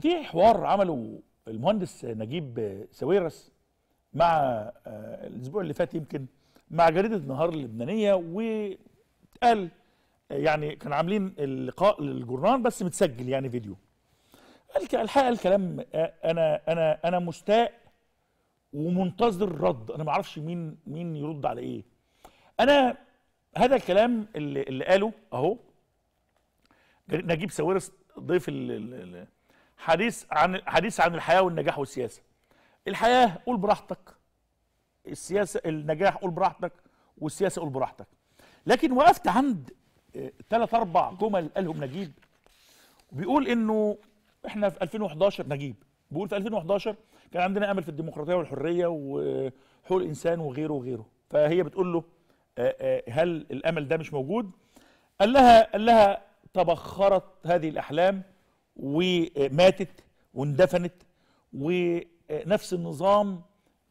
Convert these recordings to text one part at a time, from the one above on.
في حوار عمله المهندس نجيب سويرس مع آه، الاسبوع اللي فات يمكن مع جريده النهار اللبنانيه وقال آه، يعني كان عاملين اللقاء للجورنال بس متسجل يعني فيديو قال الحقيقه الكلام آه، انا انا انا مستاء ومنتظر رد انا ما اعرفش مين مين يرد على ايه انا هذا الكلام اللي, اللي قاله اهو نجيب ساويرس ضيف ال حديث عن حديث عن الحياه والنجاح والسياسه الحياه قول براحتك السياسه النجاح قول براحتك والسياسه قول براحتك لكن وقفت عند ثلاث آه، اربع جمل قالهم نجيب بيقول انه احنا في 2011 نجيب بيقول في 2011 كان عندنا امل في الديمقراطيه والحريه وحقوق الانسان وغيره وغيره فهي بتقول له آه، آه، هل الامل ده مش موجود قال لها قال لها تبخرت هذه الاحلام وماتت واندفنت ونفس النظام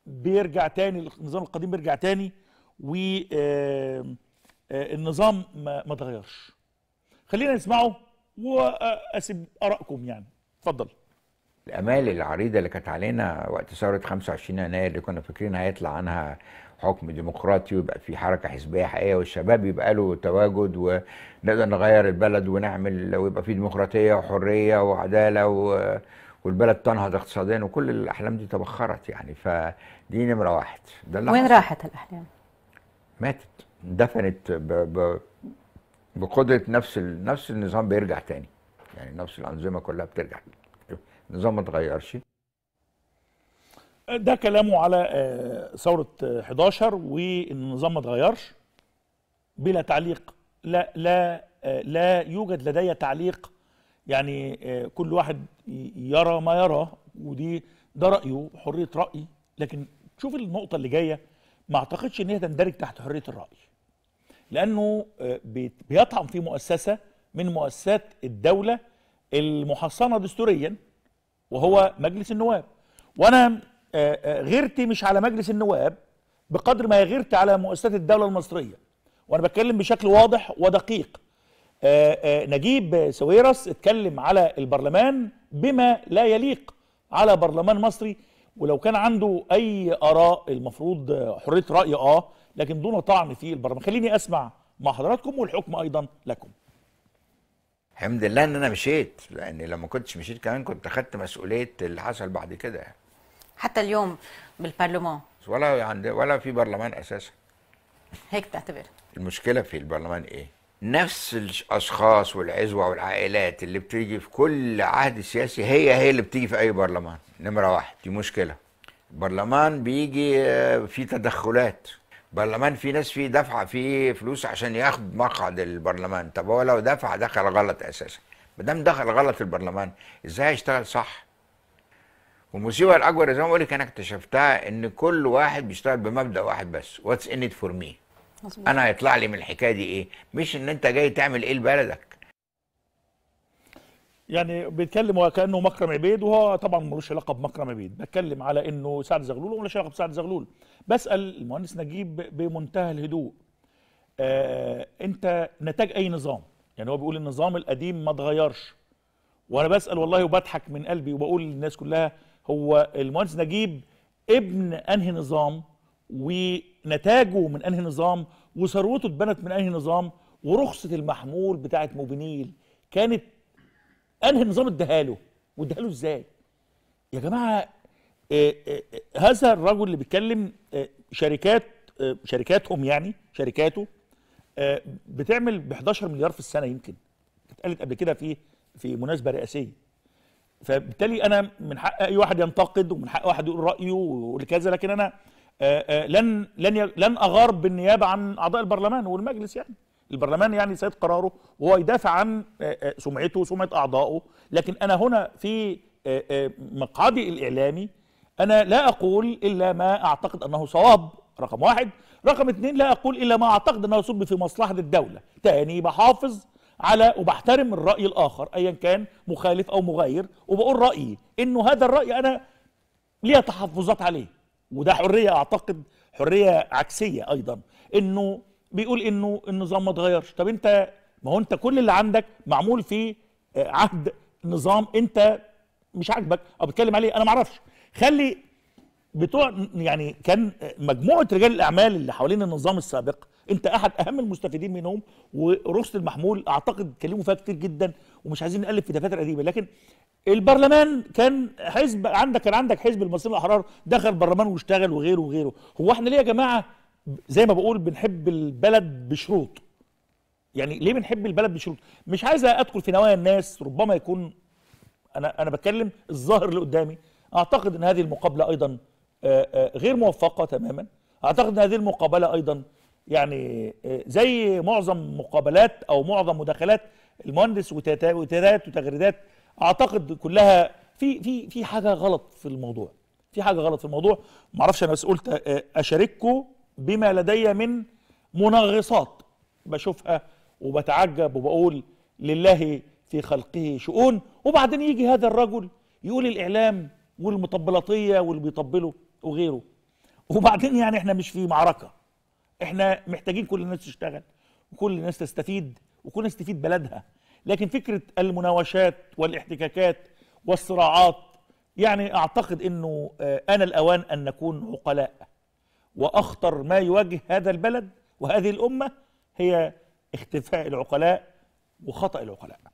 بيرجع تاني النظام القديم بيرجع تاني والنظام آه، آه، ما اتغيرش خلينا نسمعه واسيب آه، ارائكم يعني اتفضل الامال العريضه اللي كانت علينا وقت ثوره 25 يناير اللي كنا فاكرين هيطلع عنها حكم ديمقراطي ويبقى في حركه حزبيه حقيقيه والشباب يبقى له تواجد ونقدر نغير البلد ونعمل ويبقى في ديمقراطيه وحريه وعداله و... والبلد تنهض اقتصاديا وكل الاحلام دي تبخرت يعني فدي نمره واحد ده اللي وين حصل. راحت الاحلام؟ ماتت دفنت ب... ب... بقدره نفس ال... نفس النظام بيرجع تاني يعني نفس الانظمه كلها بترجع النظام ما اتغيرش ده كلامه على آه، ثورة 11 آه، وان النظام ما اتغيرش بلا تعليق لا لا آه، لا يوجد لدي تعليق يعني كل واحد يرى ما يرى ودي ده رأيه حرية رأي لكن شوف النقطة اللي جاية ما اعتقدش ان هي تندرج تحت حرية الرأي لأنه بيطعن في مؤسسة من مؤسسات الدولة المحصنة دستوريا وهو مجلس النواب وانا آه، آه، غيرتي مش على مجلس النواب بقدر ما غيرت على مؤسسات الدوله المصريه وانا بتكلم بشكل واضح ودقيق آه، نجيب سويرس اتكلم على البرلمان بما لا يليق على برلمان مصري ولو كان عنده اي اراء المفروض حريه راي اه لكن دون طعن في البرلمان خليني اسمع مع حضراتكم والحكم ايضا لكم الحمد لله ان انا مشيت لان لما كنتش مشيت كمان كنت اخدت مسؤوليه اللي حصل بعد كده حتى اليوم بالبرلمان ولا عند يعني ولا في برلمان اساسا هيك تعتبر المشكله في البرلمان ايه نفس الاشخاص والعزوه والعائلات اللي بتيجي في كل عهد سياسي هي هي اللي بتيجي في اي برلمان نمره واحد دي مشكله البرلمان بيجي آه، في تدخلات برلمان في ناس فيه دفع فيه فلوس عشان ياخد مقعد البرلمان طب هو لو دفع دخل غلط اساسا ما دام دخل غلط البرلمان ازاي هيشتغل صح والمصيبه الاكبر زي ما بقول لك انا اكتشفتها ان كل واحد بيشتغل بمبدا واحد بس واتس ان ات فور مي انا هيطلع لي من الحكايه دي ايه مش ان انت جاي تعمل ايه لبلدك يعني بيتكلم وكانه مكرم عبيد وهو طبعا ملوش علاقه بمكرم عبيد بتكلم على انه سعد زغلول وملوش علاقه بسعد زغلول بسال المهندس نجيب بمنتهى الهدوء آه انت نتاج اي نظام يعني هو بيقول النظام القديم ما اتغيرش وانا بسال والله وبضحك من قلبي وبقول للناس كلها هو المهندس نجيب ابن انهي نظام ونتاجه من انهي نظام وثروته اتبنت من انهي نظام ورخصه المحمول بتاعه موبينيل كانت انهي النظام اداها له؟ واداها له ازاي يا جماعه آه، آه، آه، هذا الرجل اللي بيتكلم شركات شركاتهم يعني شركاته بتعمل ب 11 مليار في السنه يمكن اتقالت قبل كده في في مناسبه رئاسيه فبالتالي انا من حق اي واحد ينتقد ومن حق واحد يقول رايه ويقول كذا لكن انا لن لن لن اغار بالنيابه عن اعضاء البرلمان والمجلس يعني البرلمان يعني سيد قراره وهو يدافع عن آه، آه، سمعته وسمعه اعضائه لكن انا هنا في آه، مقعدي الاعلامي انا لا اقول الا ما اعتقد انه صواب رقم واحد رقم اثنين لا اقول الا ما اعتقد انه يصب في مصلحه الدوله تاني بحافظ على وبحترم الراي الاخر ايا كان مخالف او مغاير وبقول رايي انه هذا الراي انا لي تحفظات عليه وده حريه اعتقد حريه عكسيه ايضا انه بيقول انه النظام ما اتغيرش طب انت ما هو انت كل اللي عندك معمول في آه، عهد نظام انت مش عاجبك او بتكلم عليه انا ما اعرفش خلي بتوع يعني كان مجموعه رجال الاعمال اللي حوالين النظام السابق انت احد اهم المستفيدين منهم ورست المحمول اعتقد اتكلموا فيها كتير جدا ومش عايزين نقلب في دفاتر قديمه لكن البرلمان كان حزب عندك كان عندك حزب المصريين الاحرار دخل برلمان واشتغل وغيره وغيره هو احنا ليه يا جماعه زي ما بقول بنحب البلد بشروط يعني ليه بنحب البلد بشروط مش عايز ادخل في نوايا الناس ربما يكون انا انا بتكلم الظاهر اللي قدامي اعتقد ان هذه المقابله ايضا آه، آه، غير موفقه تماما اعتقد ان هذه المقابله ايضا يعني آه، زي معظم مقابلات او معظم مداخلات المهندس وتدايات وتغريدات اعتقد كلها في في في حاجه غلط في الموضوع في حاجه غلط في الموضوع معرفش انا بس قلت اشارككم بما لدي من منغصات بشوفها وبتعجب وبقول لله في خلقه شؤون وبعدين يجي هذا الرجل يقول الإعلام والمطبلاطيه واللي بيطبلوا وغيره وبعدين يعني احنا مش في معركة احنا محتاجين كل الناس تشتغل وكل الناس تستفيد وكل الناس تفيد بلدها لكن فكرة المناوشات والاحتكاكات والصراعات يعني اعتقد انه آه، انا الاوان ان نكون عقلاء واخطر ما يواجه هذا البلد وهذه الامه هي اختفاء العقلاء وخطا العقلاء